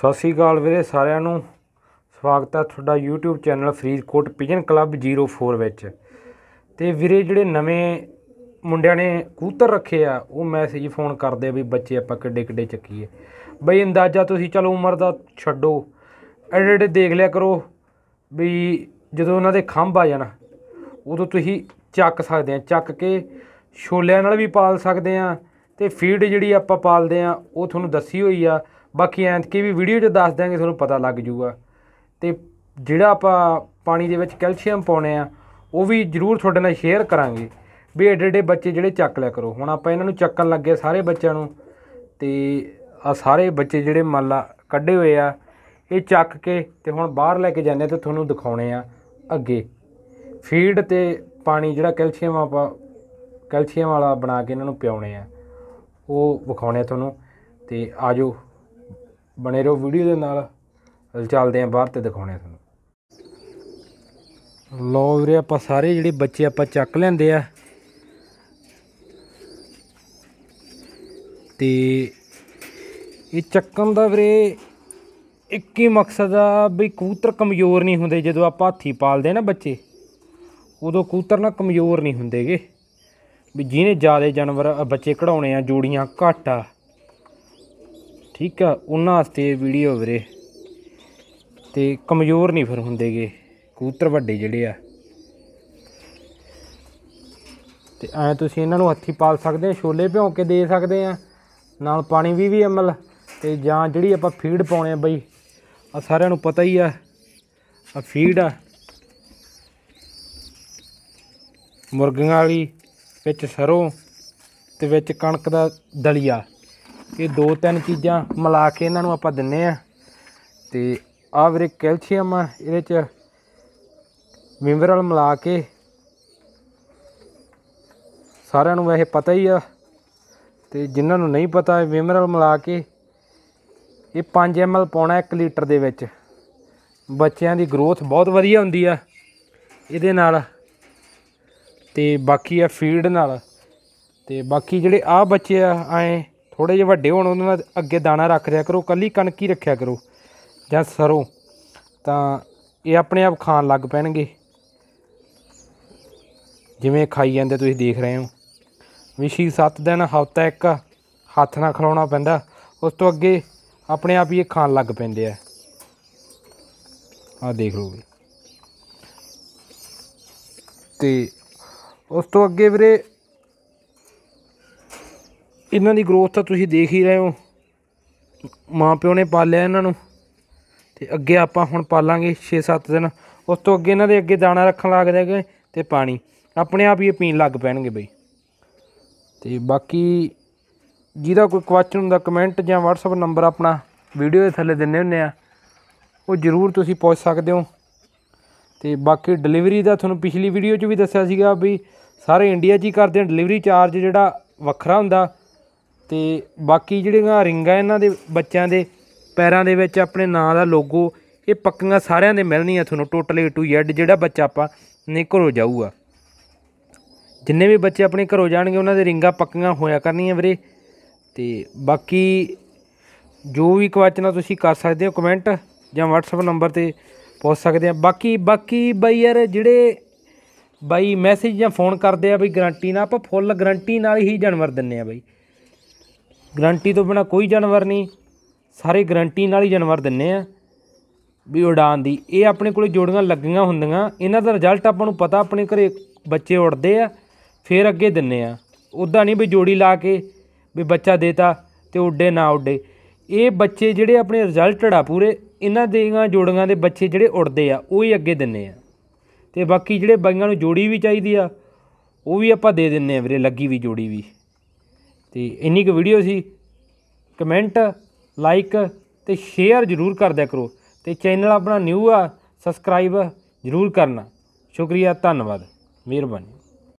ਸਤਿ ਸ੍ਰੀ ਅਕਾਲ ਵੀਰੇ ਸਾਰਿਆਂ ਨੂੰ ਸਵਾਗਤ ਹੈ ਤੁਹਾਡਾ YouTube channel Faridkot pigeon club 04 ਵਿੱਚ ਤੇ ਵੀਰੇ ਜਿਹੜੇ ਨਵੇਂ ਮੁੰਡਿਆਂ ਨੇ ਕੂਤਰ ਰੱਖੇ ਆ ਉਹ ਮੈਸੇਜ ਫੋਨ ਕਰਦੇ ਆ ਵੀ ਬੱਚੇ ਆਪਾਂ ਕਿੱਡੇ ਕਿੱਡੇ ਚੱਕੀਏ ਬਈ ਅੰਦਾਜ਼ਾ ਤੁਸੀਂ ਚਲੋ ਉਮਰ ਦਾ ਛੱਡੋ ਐਡਿਟ ਦੇਖ ਲਿਆ ਕਰੋ ਵੀ ਜਦੋਂ ਉਹਨਾਂ ਦੇ ਖੰਭ ਆ ਜਾਣਾ ਉਦੋਂ ਤੁਸੀਂ ਚੱਕ ਸਕਦੇ ਆ ਚੱਕ ਕੇ ਛੋਲਿਆਂ ਨਾਲ ਵੀ ਪਾਲ ਸਕਦੇ ਆ ਤੇ ਫੀਡ ਜਿਹੜੀ ਆਪਾਂ ਪਾਲਦੇ ਆ ਉਹ ਤੁਹਾਨੂੰ ਦੱਸੀ ਹੋਈ ਆ ਬਾਕੀ ਐਂਤ ਕੀ ਵੀ ਵੀਡੀਓ 'ਚ ਦੱਸ ਦਿਆਂਗੇ ਤੁਹਾਨੂੰ ਪਤਾ ਲੱਗ ਜੂਗਾ ਤੇ ਜਿਹੜਾ ਆਪਾਂ ਪਾਣੀ ਦੇ ਵਿੱਚ ਕੈਲਸ਼ੀਅਮ ਪਾਉਣੇ ਆ ਉਹ ਵੀ ਜ਼ਰੂਰ ਤੁਹਾਡੇ ਨਾਲ ਸ਼ੇਅਰ ਕਰਾਂਗੇ ਵੀ ਐਡੇ ਐਡੇ ਬੱਚੇ ਜਿਹੜੇ ਚੱਕ ਲਿਆ ਕਰੋ ਹੁਣ ਆਪਾਂ ਇਹਨਾਂ ਨੂੰ ਚੱਕਣ ਲੱਗੇ ਸਾਰੇ ਬੱਚਿਆਂ ਨੂੰ ਤੇ ਆ ਸਾਰੇ ਬੱਚੇ ਜਿਹੜੇ ਮੱਲਾ ਕੱਢੇ ਹੋਏ ਆ ਇਹ ਚੱਕ ਕੇ ਤੇ ਹੁਣ ਬਾਹਰ ਲੈ ਕੇ ਜਾਂਦੇ ਤੇ ਤੁਹਾਨੂੰ ਦਿਖਾਉਣੇ ਆ ਅੱਗੇ ਫੀਡ ਤੇ ਪਾਣੀ ਜਿਹੜਾ ਕੈਲਸ਼ੀਅਮ ਆਪਾਂ ਕੈਲਸ਼ੀਅਮ ਵਾਲਾ ਬਣਾ ਕੇ ਇਹਨਾਂ ਨੂੰ ਪਿਆਉਣੇ ਆ ਉਹ ਵਿਖਾਉਣੇ ਆ ਤੁਹਾਨੂੰ ਤੇ ਆਜੋ ਬਣੇ ਰਹੋ ਵੀਡੀਓ ਦੇ ਨਾਲ ਚੱਲਦੇ ਆਂ ਬਾਹਰ ਤੇ ਦਿਖਾਉਣੇ ਤੁਹਾਨੂੰ ਲੋ ਵੀਰੇ ਆਪਾਂ ਸਾਰੇ ਜਿਹੜੇ ਬੱਚੇ ਆਪਾਂ ਚੱਕ ਲੈਂਦੇ ਆ ਤੇ ਇਹ ਚੱਕਣ ਦਾ ਵੀਰੇ ਇੱਕ ਹੀ ਮਕਸਦ ਆ ਵੀ ਕਬੂਤਰ ਕਮਜ਼ੋਰ ਨਹੀਂ ਹੁੰਦੇ ਜਦੋਂ ਆਪਾਂ ਹੱਥੀ ਪਾਲਦੇ ਨਾ ਬੱਚੇ ਉਦੋਂ ਕੂਤਰ ਨਾ ਕਮਜ਼ੋਰ ਨਹੀਂ ਹੁੰਦੇਗੇ ਵੀ ਜਿਹਨੇ ਜ਼ਿਆਦਾ ਜਾਨਵਰ ਬੱਚੇ ਕਢਾਉਣੇ ਆ ਜੋੜੀਆਂ ਘਟਾ ਠੀਕ ਆ ਉਹਨਾਂ ਵਾਸਤੇ ਵੀਡੀਓ ਵੀਰੇ ਤੇ ਕਮਜ਼ੋਰ ਨਹੀਂ ਫਿਰ ਹੁੰਦੇਗੇ ਕੂਤਰ ਵੱਡੇ ਜਿਹੜੇ ਆ ਤੇ ਐ ਤੁਸੀਂ ਇਹਨਾਂ ਨੂੰ ਹੱਥੀ ਪਾਲ ਸਕਦੇ ਆ ਛੋਲੇ ਭਿਉਂ ਕੇ ਦੇ ਸਕਦੇ ਆ ਨਾਲ ਪਾਣੀ ਵੀ ਵੀ ਅਮਲ ਤੇ ਜਾਂ ਜਿਹੜੀ ਆਪਾਂ ਫੀਡ ਪਾਉਣੇ ਆ ਬਈ ਆ ਸਾਰਿਆਂ ਨੂੰ ਪਤਾ ਹੀ ਆ ਆ ਫੀਡ ਆ ਮੁਰਗੀਆਂ ਵਾਲੀ ਵਿੱਚ ਸਰੋਂ ਤੇ ਵਿੱਚ ਕਣਕ ਦਾ ਦਲੀਆ ਇਹ ਦੋ ਤਿੰਨ ਚੀਜ਼ਾਂ ਮਿਲਾ ਕੇ ਇਹਨਾਂ ਨੂੰ ਆਪਾਂ ਦਿੰਨੇ ਆ ਤੇ ਆ ਵੀਰੇ ਕੈਲਸ਼ੀਅਮ ਆ ਇਹਦੇ ਚ ਮਿਨਰਲ ਮਿਲਾ ਕੇ ਸਾਰਿਆਂ ਨੂੰ ਵੈਸੇ ਪਤਾ ਹੀ ਆ ਤੇ ਜਿਨ੍ਹਾਂ ਨੂੰ ਨਹੀਂ ਪਤਾ ਮਿਨਰਲ ਮਿਲਾ ਕੇ ਇਹ 5 ml ਪਾਉਣਾ 1 ਲੀਟਰ ਦੇ ਵਿੱਚ ਬੱਚਿਆਂ ਦੀ ਗਰੋਥ ਬਹੁਤ ਵਧੀਆ ਹੁੰਦੀ ਆ ਇਹਦੇ ਨਾਲ ਤੇ ਬਾਕੀ ਆ ਫੀਡ ਨਾਲ ਤੇ ਬਾਕੀ ਜਿਹੜੇ ਆ ਬੱਚੇ ਆ ਐ ਥੋੜੇ ਜਿਹਾ ਵੱਡੇ ਹੋਣ ਉਹਨਾਂ ਦਾ ਅੱਗੇ ਦਾਣਾ ਰੱਖ ਦਿਆ ਕਰੋ ਕੱਲੀ ਕਣਕ ਹੀ ਰੱਖਿਆ ਕਰੋ ਜਾਂ ਸਰੋਂ ਤਾਂ ਇਹ ਆਪਣੇ ਆਪ ਖਾਣ ਲੱਗ ਪੈਣਗੇ ਜਿਵੇਂ ਖਾਈ ਜਾਂਦੇ ਤੁਸੀਂ ਦੇਖ ਰਹੇ ਹੋ ਵਿਸ਼ੀ 7 ਦਿਨ ਹਫਤਾ ਇੱਕ ਹੱਥ ਨਾਲ ਖਲਾਉਣਾ ਪੈਂਦਾ ਉਸ ਤੋਂ ਅੱਗੇ ਆਪਣੇ ਆਪ ਹੀ ਇਹ ਖਾਣ ਲੱਗ ਪੈਂਦੇ ਆ ਆ ਦੇਖ ਲਓ ਤੇ ਉਸ ਤੋਂ ਅੱਗੇ ਵੀਰੇ ਇਹਨਾਂ ਦੀ ਗਰੋਥ ਤਾਂ ਤੁਸੀਂ ਦੇਖ ਹੀ ਰਹੇ ਹੋ ਮਾਂ ਪਿਓ ਨੇ ਪਾਲਿਆ ਇਹਨਾਂ ਨੂੰ ਤੇ ਅੱਗੇ ਆਪਾਂ ਹੁਣ ਪਾਲਾਂਗੇ 6-7 ਦਿਨ ਉਸ ਤੋਂ ਅੱਗੇ ਇਹਨਾਂ ਦੇ ਅੱਗੇ ਦਾਣਾ ਰੱਖਣ ਲੱਗ ਜਾਗੇ ਤੇ ਪਾਣੀ ਆਪਣੇ ਆਪ ਹੀ ਇਹ ਪੀਣ ਲੱਗ ਪੈਣਗੇ ਬਈ ਤੇ ਬਾਕੀ ਜਿਹਦਾ ਕੋਈ ਕੁਐਸਚਨ ਹੁੰਦਾ ਕਮੈਂਟ ਜਾਂ WhatsApp ਨੰਬਰ ਆਪਣਾ ਵੀਡੀਓ ਦੇ ਥੱਲੇ ਦਿੰਨੇ ਹੁੰਨੇ ਆ ਉਹ ਜ਼ਰੂਰ ਤੁਸੀਂ ਪੁੱਛ ਸਕਦੇ ਹੋ ਤੇ ਬਾਕੀ ਡਿਲੀਵਰੀ ਦਾ ਤੁਹਾਨੂੰ ਪਿਛਲੀ ਵੀਡੀਓ 'ਚ ਵੀ ਦੱਸਿਆ ਸੀਗਾ ਵੀ ਸਾਰੇ ਇੰਡੀਆ 'ਚ ਹੀ ਕਰਦੇ ਆ ਡਿਲੀਵਰੀ ਚਾਰਜ ਜਿਹੜਾ ਵੱਖਰਾ ਹੁੰਦਾ ਤੇ ਬਾਕੀ ਜਿਹੜੀਆਂ ਰਿੰਗਾਂ ਇਹਨਾਂ ਦੇ ਬੱਚਿਆਂ ਦੇ ਪੈਰਾਂ ਦੇ ਵਿੱਚ ਆਪਣੇ ਨਾਂ ਦਾ ਲੋਗੋ ਇਹ ਪੱਕੀਆਂ ਸਾਰਿਆਂ ਦੇ ਮਿਲਣੀਆਂ ਤੁਹਾਨੂੰ ਟੋਟਲੀ ਟੂ ਜ਼ੈਡ ਜਿਹੜਾ ਬੱਚਾ ਆਪਾਂ ਨੇ ਘਰੋਂ ਜਾਊਗਾ ਜਿੰਨੇ ਵੀ ਬੱਚੇ ਆਪਣੇ ਘਰੋਂ ਜਾਣਗੇ ਉਹਨਾਂ ਦੇ ਰਿੰਗਾਂ ਪੱਕੀਆਂ ਹੋਇਆ ਕਰਨੀਆਂ ਵੀਰੇ ਤੇ ਬਾਕੀ ਜੋ ਵੀ ਕੁਐਸਚਨਾਂ ਤੁਸੀਂ ਕਰ ਸਕਦੇ ਹੋ ਕਮੈਂਟ ਜਾਂ WhatsApp ਨੰਬਰ ਤੇ ਪੁੱਛ ਸਕਦੇ ਆ ਬਾਕੀ ਬਾਕੀ ਬਾਈ ਯਾਰ ਜਿਹੜੇ ਬਾਈ ਮੈਸੇਜ ਜਾਂ ਫੋਨ ਕਰਦੇ ਆ ਬਈ ਗਰੰਟੀ ਨਾਲ ਆਪਾਂ ਫੁੱਲ ਗਰੰਟੀ ਨਾਲ ਹੀ ਜਾਨਵਰ ਦਿੰਨੇ ਆ ਬਾਈ ਗਰੰਟੀ ਤੋਂ ਬਿਨਾ ਕੋਈ ਜਾਨਵਰ ਨਹੀਂ ਸਾਰੇ ਗਰੰਟੀ ਨਾਲ ਹੀ ਜਾਨਵਰ ਦਿੰਨੇ ਆ ਵੀ ਉਡਾਨ ਦੀ ਇਹ ਆਪਣੇ ਕੋਲੇ ਜੋੜੀਆਂ ਲੱਗੀਆਂ ਹੁੰਦੀਆਂ ਇਹਨਾਂ ਦਾ ਰਿਜ਼ਲਟ ਆਪਾਂ ਨੂੰ ਪਤਾ ਆਪਣੇ ਘਰੇ ਬੱਚੇ ਉੜਦੇ ਆ ਫੇਰ ਅੱਗੇ ਦਿੰਨੇ ਆ ਉਦਾਂ ਨਹੀਂ ਵੀ ਜੋੜੀ ਲਾ ਕੇ ਵੀ ਬੱਚਾ ਦੇਤਾ ਤੇ ਉੱਡੇ ਨਾ ਉੱਡੇ ਇਹ ਬੱਚੇ ਜਿਹੜੇ ਆਪਣੇ ਰਿਜ਼ਲਟਡ ਆ ਪੂਰੇ ਇਹਨਾਂ ਦੇਗਾ ਜੋੜੀਆਂ ਦੇ ਬੱਚੇ ਜਿਹੜੇ ਉੜਦੇ ਆ ਉਹ ਹੀ ਅੱਗੇ ਦਿੰਨੇ ਆ ਤੇ ਬਾਕੀ ਜਿਹੜੇ ਬਾਈਆਂ ਨੂੰ ਜੋੜੀ ਵੀ ਚਾਹੀਦੀ ਆ ਉਹ ਵੀ ਆਪਾਂ ਦੇ ਦਿੰਨੇ ਆ ਵੀਰੇ ਲੱਗੀ ਵੀ ਜੋੜੀ ਵੀ ਤੇ ਇੰਨੀ ਕੁ ਵੀਡੀਓ ਸੀ ਕਮੈਂਟ ਲਾਈਕ ਤੇ ਸ਼ੇਅਰ ਜ਼ਰੂਰ ਕਰ ਦਿਆ ਕਰੋ ਤੇ ਚੈਨਲ ਆਪਣਾ ਨਿਊ ਆ ਸਬਸਕ੍ਰਾਈਬ ਜ਼ਰੂਰ ਕਰਨਾ ਸ਼ੁਕਰੀਆ ਧੰਨਵਾਦ ਮਿਹਰਬਾਨੀ